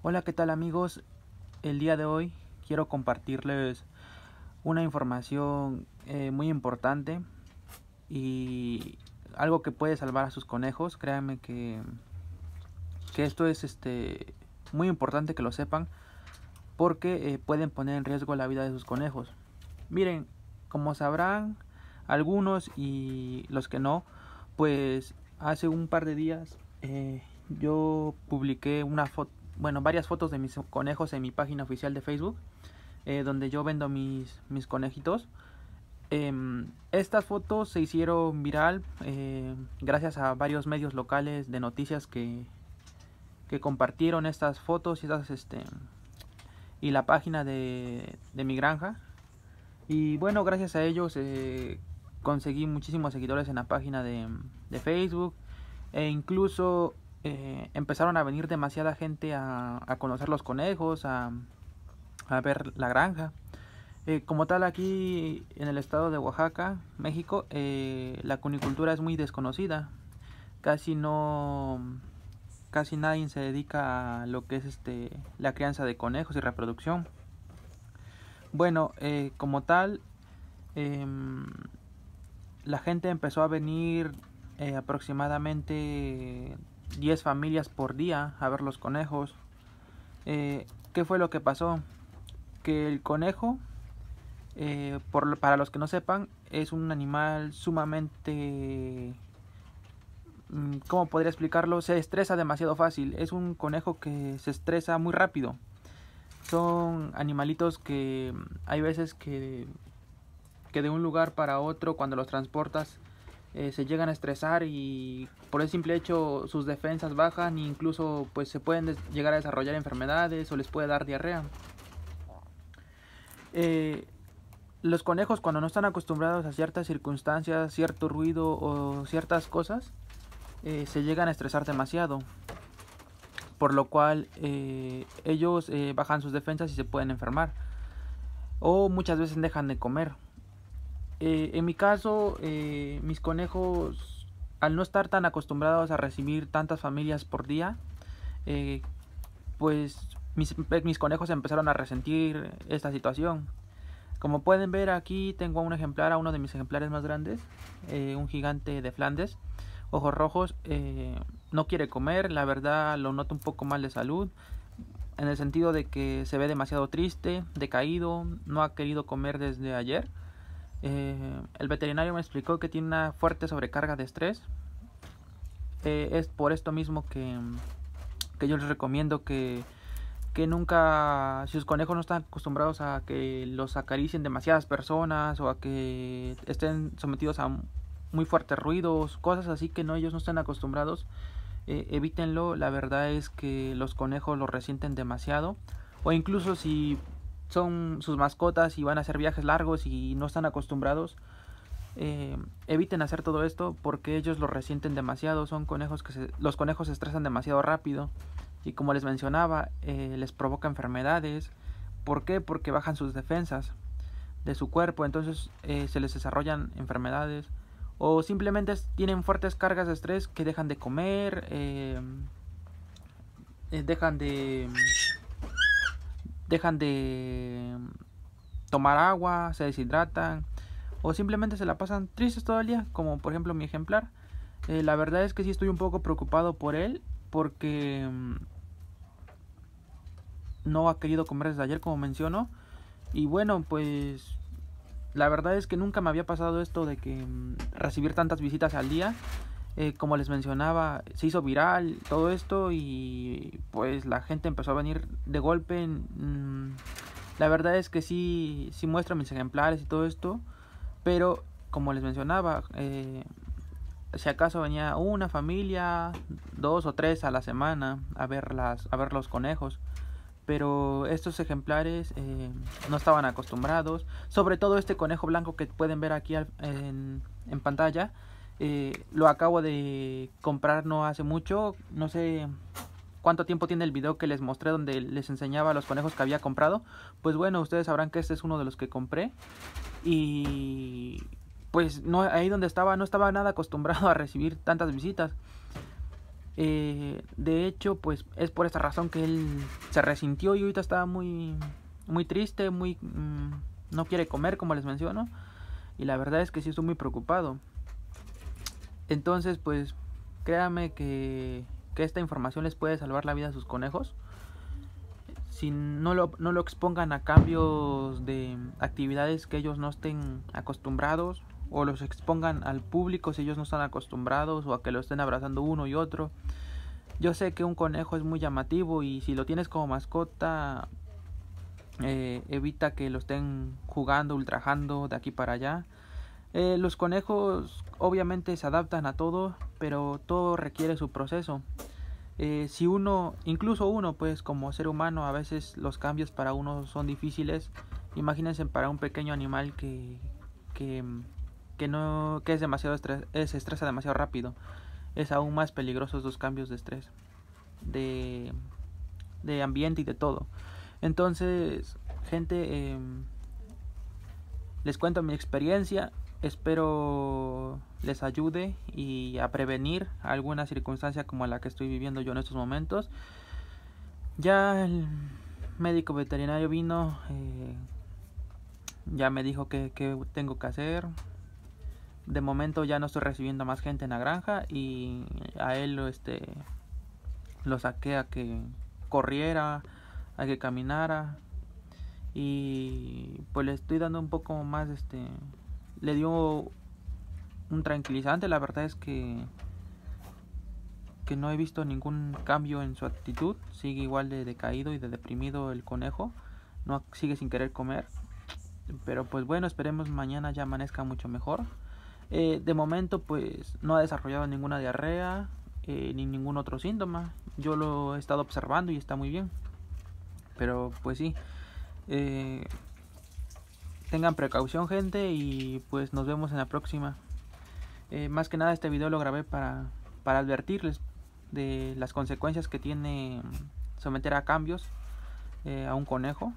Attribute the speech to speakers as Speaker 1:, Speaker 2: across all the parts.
Speaker 1: Hola, ¿qué tal amigos? El día de hoy quiero compartirles una información eh, muy importante y algo que puede salvar a sus conejos. Créanme que, que esto es este, muy importante que lo sepan porque eh, pueden poner en riesgo la vida de sus conejos. Miren, como sabrán algunos y los que no, pues hace un par de días eh, yo publiqué una foto bueno, varias fotos de mis conejos en mi página oficial de Facebook, eh, donde yo vendo mis, mis conejitos. Em, estas fotos se hicieron viral eh, gracias a varios medios locales de noticias que, que compartieron estas fotos y, estas, este, y la página de, de, mi granja. Y bueno, gracias a ellos eh, conseguí muchísimos seguidores en la página de, de Facebook e incluso eh, empezaron a venir demasiada gente a, conocer los conejos, a, ver la granja. Eh, como tal, aquí en el estado de Oaxaca, México, eh, la cunicultura es muy desconocida. Casi no, casi nadie se dedica a lo que es este, la crianza de conejos y reproducción. Bueno, como tal, em, la gente empezó a venir aproximadamente 10 familias por día a ver los conejos. Eh, ¿Qué fue lo que pasó? Que el conejo, eh, para los que no sepan, es un animal sumamente... Mm, ¿Cómo podría explicarlo? Se estresa demasiado fácil. Es un conejo que se estresa muy rápido. Son animalitos que mm, hay veces que, que de un lugar para otro, cuando los transportas, eh, se llegan a estresar y por el simple hecho sus defensas bajan e incluso pues se pueden llegar a desarrollar enfermedades o les puede dar diarrea. Eh, los conejos cuando no están acostumbrados a ciertas circunstancias, cierto ruido o ciertas cosas, eh, se llegan a estresar demasiado. Por lo cual ellos bajan sus defensas y se pueden enfermar. O muchas veces dejan de comer. Eh, en mi caso, eh, mis conejos, al no estar tan acostumbrados a recibir tantas familias por día, eh, pues mis, conejos empezaron a resentir esta situación. Como pueden ver aquí tengo un ejemplar, a uno de mis ejemplares más grandes, un gigante de Flandes, ojos rojos, no quiere comer, la verdad lo noto un poco mal de salud, en el sentido de que se ve demasiado triste, decaído, no ha querido comer desde ayer. Eh, el veterinario me explicó que tiene una fuerte sobrecarga de estrés. Eh, es por esto mismo que, yo les recomiendo que, nunca, si sus conejos no están acostumbrados a que los acaricien demasiadas personas o a que estén sometidos a muy fuertes ruidos, cosas así que no ellos no estén acostumbrados, eh, evítenlo. La verdad es que los conejos lo resienten demasiado. O incluso si son sus mascotas y van a hacer viajes largos y no están acostumbrados, eh, eviten hacer todo esto porque ellos lo resienten demasiado. Son conejos que se, los conejos se estresan demasiado rápido y como les mencionaba, eh, les provoca enfermedades. ¿Por qué? Porque bajan sus defensas de su cuerpo, entonces eh, se les desarrollan enfermedades o simplemente tienen fuertes cargas de estrés que dejan de comer, dejan de dejan de mm, tomar agua, se deshidratan o simplemente se la pasan tristes todo el día, como por ejemplo mi ejemplar. Eh, la verdad es que sí estoy un poco preocupado por él porque mm, no ha querido comer desde ayer como menciono. Y bueno, pues la verdad es que nunca me había pasado esto de que mm, recibir tantas visitas al día. Eh, como les mencionaba, se hizo viral todo esto y pues la gente empezó a venir de golpe. Mm, la verdad es que sí, sí muestra mis ejemplares y todo esto, pero como les mencionaba, eh, si acaso venía una familia, dos o tres a la semana a ver, a ver los conejos. Pero estos ejemplares eh, no estaban acostumbrados. Sobre todo este conejo blanco que pueden ver aquí en pantalla. Eh, lo acabo de comprar no hace mucho. No sé cuánto tiempo tiene el video que les mostré donde les enseñaba los conejos que había comprado. Pues bueno, ustedes sabrán que este es uno de los que compré. Y pues no, ahí donde estaba no estaba nada acostumbrado a recibir tantas visitas. Eh, de hecho, pues es por esa razón que él se resintió y ahorita estaba muy, muy triste, muy... Mm, no quiere comer, como les menciono. Y la verdad es que sí estoy muy preocupado. Entonces, pues créame que, esta información les puede salvar la vida a sus conejos. Si no lo, no lo expongan a cambios de actividades que ellos no estén acostumbrados o los expongan al público si ellos no están acostumbrados o a que lo estén abrazando uno y otro. Yo sé que un conejo es muy llamativo y si lo tienes como mascota, eh, evita que lo estén jugando, ultrajando de aquí para allá. Eh, los conejos obviamente se adaptan a todo, pero todo requiere su proceso. Eh, si uno, incluso uno, pues como ser humano, a veces los cambios para uno son difíciles. Imagínense para un pequeño animal que, que, no, es demasiado estrés es, eh, estresa demasiado rápido. Es aún más peligrosos los cambios de estrés, de, de ambiente y de todo. Entonces, gente, em, les cuento mi experiencia. Espero les ayude y a prevenir alguna circunstancia como la que estoy viviendo yo en estos momentos. Ya el médico veterinario vino, eh, ya me dijo que, tengo que hacer. De momento ya no estoy recibiendo más gente en la granja y a él este, lo saqué a que corriera, a que caminara y pues le estoy dando un poco más este le dio un tranquilizante. La verdad es que, que no he visto ningún cambio en su actitud. Sigue igual de decaído y de deprimido el conejo. No sigue sin querer comer. Pero pues bueno, esperemos mañana ya amanezca mucho mejor. Eh, de momento pues no ha desarrollado ninguna diarrea eh, ni ningún otro síntoma. Yo lo he estado observando y está muy bien. Pero pues sí. Eh, tengan precaución gente y pues nos vemos en la próxima. Eh, más que nada este video lo grabé para, para advertirles de las consecuencias que tiene mm, someter a cambios eh, a un conejo.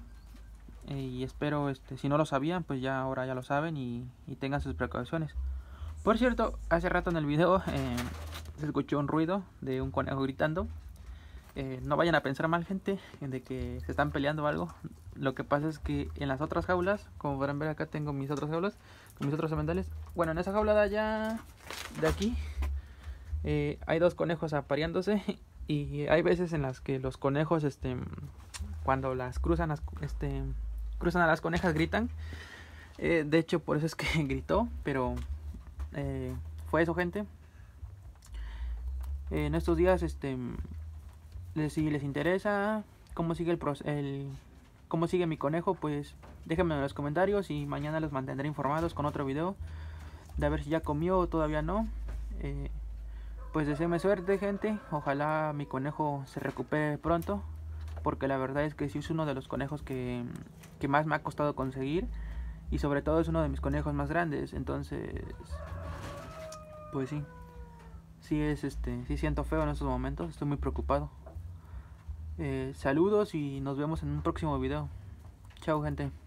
Speaker 1: Eh, y espero, este, si no lo sabían, pues ya ahora ya lo saben y, y tengan sus precauciones. Por cierto, hace rato en el video se escuchó un ruido de un conejo gritando. no vayan a pensar mal gente de que se están peleando o algo. Lo que pasa es que en las otras jaulas, como podrán ver acá tengo mis otras jaulas, mis otros sementales. Bueno, en esa jaula de allá, de aquí, eh, hay dos conejos apareándose y hay veces en las que los conejos, este, cuando las cruzan, las, este, cruzan a las conejas gritan. Eh, de hecho, por eso es que gritó, pero eh, fue eso, gente. en estos días, este, si les interesa cómo sigue el, el cómo sigue mi conejo, pues déjenme en los comentarios y mañana los mantendré informados con otro video de a ver si ya comió o todavía no. Eh, pues deseenme suerte gente, ojalá mi conejo se recupere pronto, porque la verdad es que sí es uno de los conejos que, que más me ha costado conseguir y sobre todo es uno de mis conejos más grandes, entonces pues sí, sí es este, sí siento feo en estos momentos, estoy muy preocupado. Eh, saludos y nos vemos en un próximo video. Chao gente.